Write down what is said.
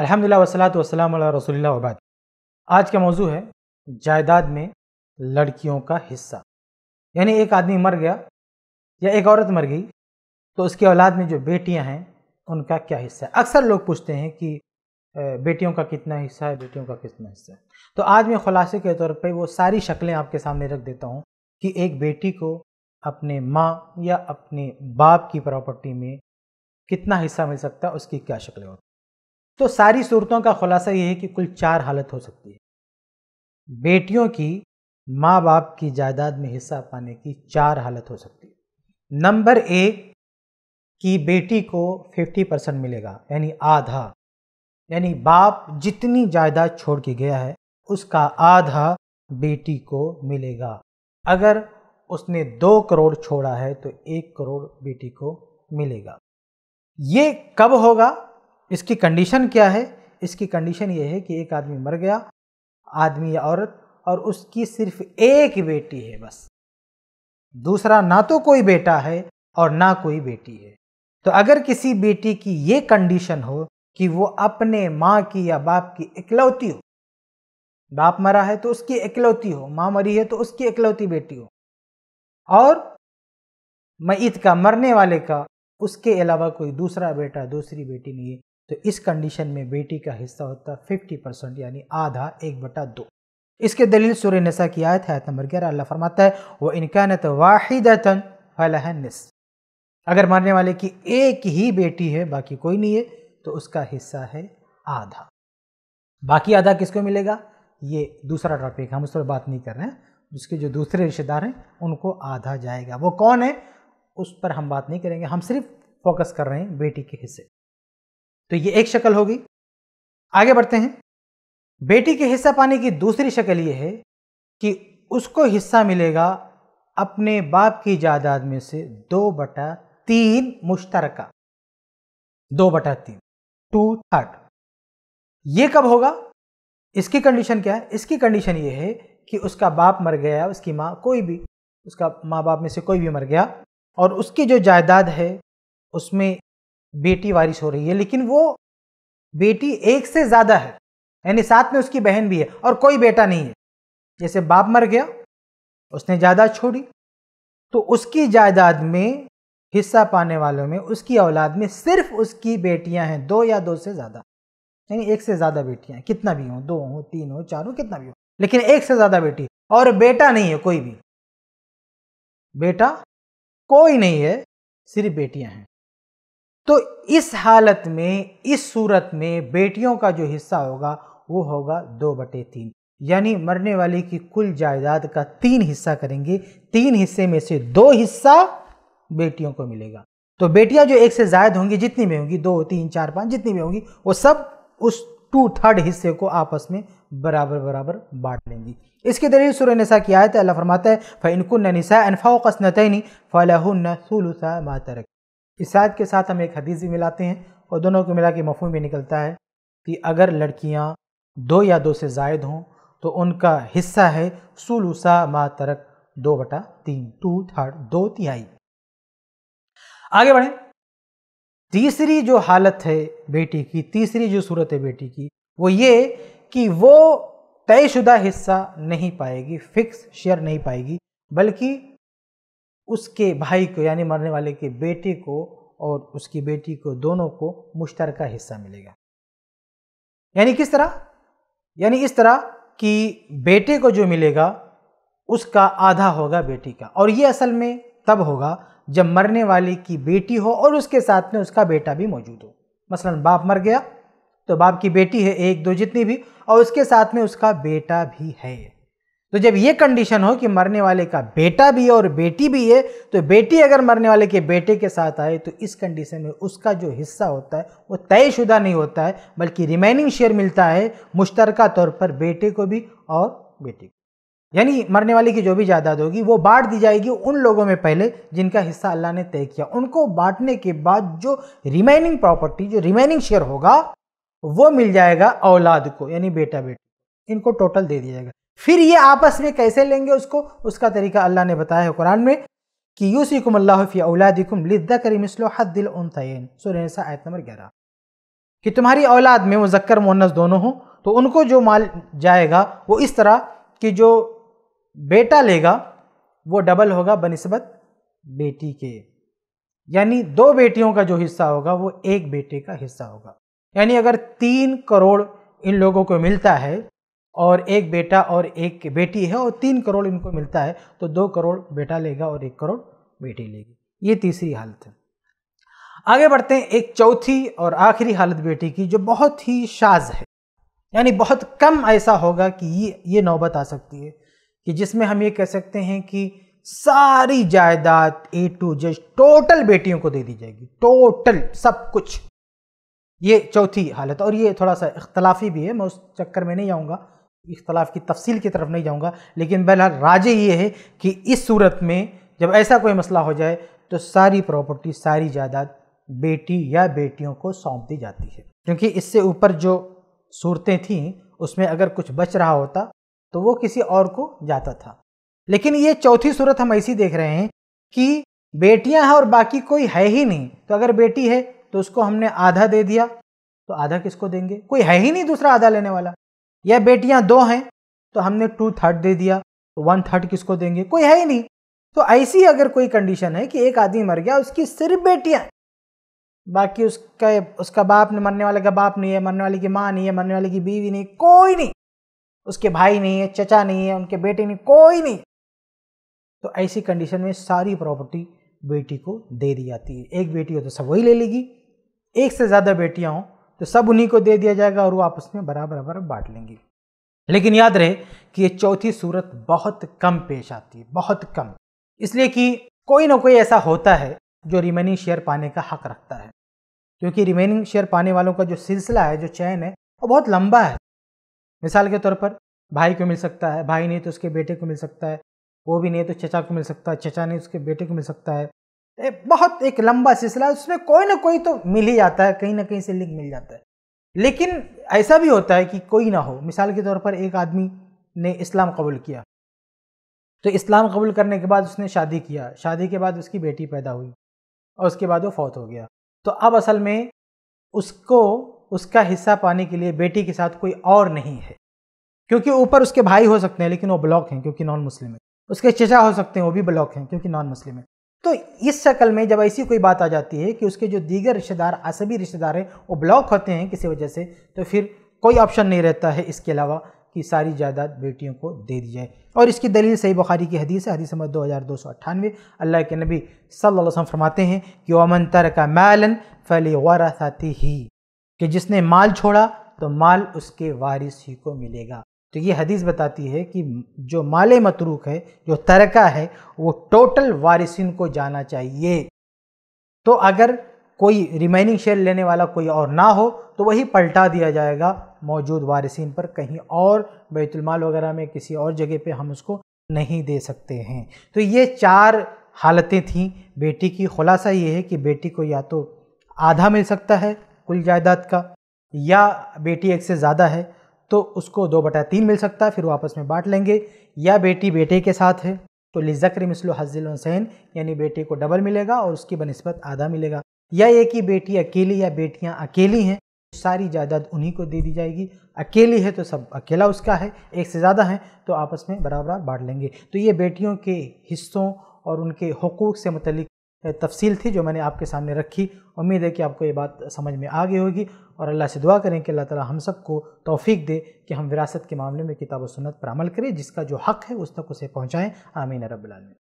अलहमदिल्ला वसलात वसलाम रसोल्ला वबाद आज का मौजू है जायदाद में लड़कियों का हिस्सा यानी एक आदमी मर गया या एक औरत मर गई तो उसकी औलाद में जो बेटियां हैं उनका क्या हिस्सा है अक्सर लोग पूछते हैं कि बेटियों का कितना हिस्सा है बेटियों का कितना हिस्सा है तो आज मैं खुलासे के तौर पर वो सारी शक्लें आपके सामने रख देता हूँ कि एक बेटी को अपने माँ या अपने बाप की प्रॉपर्टी में कितना हिस्सा मिल सकता है उसकी क्या शक्लें होती तो सारी सूरतों का खुलासा यह है कि कुल चार हालत हो सकती है बेटियों की माँ बाप की जायदाद में हिस्सा पाने की चार हालत हो सकती है नंबर एक की बेटी को 50 परसेंट मिलेगा यानी आधा यानी बाप जितनी जायदाद छोड़ के गया है उसका आधा बेटी को मिलेगा अगर उसने दो करोड़ छोड़ा है तो एक करोड़ बेटी को मिलेगा ये कब होगा इसकी कंडीशन क्या है इसकी कंडीशन ये है कि एक आदमी मर गया आदमी या औरत और उसकी सिर्फ एक बेटी है बस दूसरा ना तो कोई बेटा है और ना कोई बेटी है तो अगर किसी बेटी की ये कंडीशन हो कि वो अपने माँ की या बाप की इकलौती हो बाप मरा है तो उसकी इकलौती हो माँ मरी है तो उसकी इकलौती बेटी हो और मईत का मरने वाले का उसके अलावा कोई दूसरा बेटा दूसरी बेटी नहीं है तो इस कंडीशन में बेटी का हिस्सा होता है फिफ्टी परसेंट यानी आधा एक बटा दो इसके दलील सूर्य नशा की आयत है नंबर ग्यारह अल्लाह फरमाता है वह इनका वाहिदतन फलह अगर मानने वाले की एक ही बेटी है बाकी कोई नहीं है तो उसका हिस्सा है आधा बाकी आधा किसको मिलेगा ये दूसरा टॉपिक हम उस पर बात नहीं कर रहे हैं उसके जो दूसरे रिश्तेदार हैं उनको आधा जाएगा वो कौन है उस पर हम बात नहीं करेंगे हम सिर्फ फोकस कर रहे हैं बेटी के हिस्से तो ये एक शक्ल होगी आगे बढ़ते हैं बेटी के हिस्सा पाने की दूसरी शक्ल ये है कि उसको हिस्सा मिलेगा अपने बाप की जायदाद में से दो बटा तीन मुश्तरका दो बटा तीन टू थर्ड ये कब होगा इसकी कंडीशन क्या है इसकी कंडीशन ये है कि उसका बाप मर गया उसकी माँ कोई भी उसका माँ बाप में से कोई भी मर गया और उसकी जो जायदाद है उसमें बेटी वारिश हो रही है लेकिन वो बेटी एक से ज़्यादा है यानी साथ में उसकी बहन भी है और कोई बेटा नहीं है जैसे बाप मर गया उसने जायदाद छोड़ी तो उसकी जायदाद में हिस्सा पाने वालों में उसकी औलाद में सिर्फ उसकी बेटियां हैं दो या दो से ज़्यादा यानी एक से ज़्यादा बेटियां कितना भी हो दो हो तीन हो चार हो कितना भी हो लेकिन एक से ज़्यादा बेटी और बेटा नहीं है कोई भी बेटा कोई नहीं है सिर्फ बेटियां हैं तो इस हालत में इस सूरत में बेटियों का जो हिस्सा होगा वो होगा दो बटे तीन यानी मरने वाले की कुल जायदाद का तीन हिस्सा करेंगे तीन हिस्से में से दो हिस्सा बेटियों को मिलेगा तो बेटियां जो एक से ज्यादा होंगी जितनी भी होंगी दो तीन चार पाँच जितनी भी होंगी वो सब उस टू थर्ड हिस्से को आपस में बराबर बराबर बांट लेंगी इसके दरिए सुर नशा की आयत अल्लाह फरमाता है फिनकुन नसा अनफ़ा कसनतनी फ़लहुन मातरक इसाद के साथ हम एक हदीस भी मिलाते हैं और दोनों को मिला के मफहम भी निकलता है कि अगर लड़कियाँ दो या दो से जायद हों तो उनका हिस्सा है सुलूसा मा तरक दो बटा तीन टू थर्ड दो तिहाई आगे बढ़े तीसरी जो हालत है बेटी की तीसरी जो सूरत है बेटी की वो ये कि वो तयशुदा हिस्सा नहीं पाएगी फिक्स शेयर नहीं पाएगी बल्कि उसके भाई को यानी मरने वाले के बेटे को और उसकी बेटी को दोनों को का हिस्सा मिलेगा यानी किस तरह यानी इस तरह कि बेटे को जो मिलेगा उसका आधा होगा बेटी का और ये असल में तब होगा जब मरने वाले की बेटी हो और उसके साथ में उसका बेटा भी मौजूद हो मसलन बाप मर गया तो बाप की बेटी है एक दो जितनी भी और उसके साथ में उसका बेटा भी है तो जब ये कंडीशन हो कि मरने वाले का बेटा भी है और बेटी भी है तो बेटी अगर मरने वाले के बेटे के साथ आए तो इस कंडीशन में उसका जो हिस्सा होता है वो तयशुदा नहीं होता है बल्कि रिमेनिंग शेयर मिलता है मुश्तरका तौर पर बेटे को भी और बेटी को यानी मरने वाले की जो भी जायदाद होगी वो बांट दी जाएगी उन लोगों में पहले जिनका हिस्सा अल्लाह ने तय किया उनको बांटने के बाद जो रिमेनिंग प्रॉपर्टी जो रिमेनिंग शेयर होगा वो मिल जाएगा औलाद को यानी बेटा बेटी इनको टोटल दे दिया जाएगा फिर ये आपस में कैसे लेंगे उसको उसका तरीका अल्लाह ने बताया है कुरान में कि यूसिकुम अल्लाफ़ी औलादिकुम लिद्दा करी मिसलो हद्दिल उनतैन सुरसा आयत नंबर ग्यारह कि तुम्हारी औलाद में मुजक्कर मुन्नस दोनों हों तो उनको जो माल जाएगा वो इस तरह कि जो बेटा लेगा वो डबल होगा बनस्बत बेटी के यानी दो बेटियों का जो हिस्सा होगा वो एक बेटे का हिस्सा होगा यानी अगर तीन करोड़ इन लोगों को मिलता है और एक बेटा और एक बेटी है और तीन करोड़ इनको मिलता है तो दो करोड़ बेटा लेगा और एक करोड़ बेटी लेगी ये तीसरी हालत है आगे बढ़ते हैं एक चौथी और आखिरी हालत बेटी की जो बहुत ही शाज है यानी बहुत कम ऐसा होगा कि ये ये नौबत आ सकती है कि जिसमें हम ये कह सकते हैं कि सारी जायदाद ए टू जज टोटल बेटियों को दे दी जाएगी टोटल सब कुछ ये चौथी हालत और ये थोड़ा सा इख्तलाफी भी है मैं उस चक्कर में नहीं आऊँगा इख्तलाफ की तफसील की तरफ नहीं जाऊँगा लेकिन बहरहाल राजे ये है कि इस सूरत में जब ऐसा कोई मसला हो जाए तो सारी प्रॉपर्टी सारी जायदाद बेटी या बेटियों को सौंप दी जाती है क्योंकि इससे ऊपर जो सूरतें थीं उसमें अगर कुछ बच रहा होता तो वो किसी और को जाता था लेकिन ये चौथी सूरत हम ऐसी देख रहे हैं कि बेटियां हैं और बाकी कोई है ही नहीं तो अगर बेटी है तो उसको हमने आधा दे दिया तो आधा किसको देंगे कोई है ही नहीं दूसरा आधा लेने वाला या बेटियां दो हैं तो हमने टू थर्ड दे दिया तो वन थर्ड किसको देंगे कोई है ही नहीं तो ऐसी अगर कोई कंडीशन है कि एक आदमी मर गया उसकी सिर्फ बेटियां बाकी उसका उसका बाप ने मरने वाले का बाप नहीं है मरने वाले की माँ नहीं है मरने वाले की बीवी नहीं कोई नहीं उसके भाई नहीं है चचा नहीं है उनके बेटे नहीं कोई नहीं तो ऐसी कंडीशन में सारी प्रॉपर्टी बेटी को दे दी जाती है एक बेटी हो तो सब वही ले लेगी एक से ज़्यादा बेटियाँ हों तो सब उन्हीं को दे दिया जाएगा और वो आपस में बराबर बराबर बांट लेंगे लेकिन याद रहे कि ये चौथी सूरत बहुत कम पेश आती है बहुत कम इसलिए कि कोई ना कोई ऐसा होता है जो रिमेनिंग शेयर पाने का हक रखता है क्योंकि रिमेनिंग शेयर पाने वालों का जो सिलसिला है जो चयन है वो बहुत लंबा है मिसाल के तौर पर भाई को मिल सकता है भाई नहीं तो उसके बेटे को मिल सकता है वो भी नहीं तो चचा को मिल सकता है चचा नहीं तो उसके बेटे को मिल सकता है बहुत एक लंबा सिलसिला उसमें कोई ना कोई तो मिल ही जाता है कहीं ना कहीं से लिंक मिल जाता है लेकिन ऐसा भी होता है कि कोई ना हो मिसाल के तौर पर एक आदमी ने इस्लाम कबूल किया तो इस्लाम कबूल करने के बाद उसने शादी किया शादी के बाद उसकी बेटी पैदा हुई और उसके बाद वो फौत हो गया तो अब असल में उसको उसका हिस्सा पाने के लिए बेटी के साथ कोई और नहीं है क्योंकि ऊपर उसके भाई हो सकते हैं लेकिन वो ब्लॉक हैं क्योंकि नॉन मुस्लिम है उसके चचा हो सकते हैं वो भी ब्लॉक हैं क्योंकि नॉन मुस्लिम है तो इस शक्ल में जब ऐसी कोई बात आ जाती है कि उसके जो दीगर रिश्तेदार असबी रिश्तेदार हैं वो ब्लॉक होते हैं किसी वजह से तो फिर कोई ऑप्शन नहीं रहता है इसके अलावा कि सारी जायदाद बेटियों को दे दी जाए और इसकी दलील सही बुखारी की हदीस है हदीस नंबर दो हज़ार दो सौ अट्ठानवे अल्लाह के नबी सल्लल्लाहु अलैहि वसल्लम फरमाते हैं कि का मैलन फैले वारा साथी ही कि जिसने माल छोड़ा तो माल उसके वारिस ही को मिलेगा तो ये हदीस बताती है कि जो माल मतरूक है जो तरका है वो टोटल वारिसिन को जाना चाहिए तो अगर कोई रिमेनिंग शेयर लेने वाला कोई और ना हो तो वही पलटा दिया जाएगा मौजूद वारिसिन पर कहीं और बैतुलमाल वगैरह में किसी और जगह पे हम उसको नहीं दे सकते हैं तो ये चार हालतें थीं बेटी की खुलासा ये है कि बेटी को या तो आधा मिल सकता है कुल जायदाद का या बेटी एक से ज़्यादा है तो उसको दो बटा तीन मिल सकता है फिर वापस में बांट लेंगे या बेटी बेटे के साथ है तो लिजक्र मिसलो हजिल हुसैन यानी बेटे को डबल मिलेगा और उसकी बनस्बत आधा मिलेगा या ये कि बेटी अकेली या बेटियाँ अकेली हैं तो सारी जायदाद उन्हीं को दे दी जाएगी अकेली है तो सब अकेला उसका है एक से ज़्यादा है तो आपस में बराबर बांट लेंगे तो ये बेटियों के हिस्सों और उनके हकूक़ से मतलब तफसील थी जो मैंने आपके सामने रखी उम्मीद है कि आपको ये बात समझ में आ गई होगी और अल्लाह से दुआ करें कि अल्लाह ताला हम सबको तौफीक दे कि हम विरासत के मामले में किताब व सुन्नत पर अमल करें जिसका जो हक़ है उस तक उसे पहुँचाएँ आमीन रबालमीन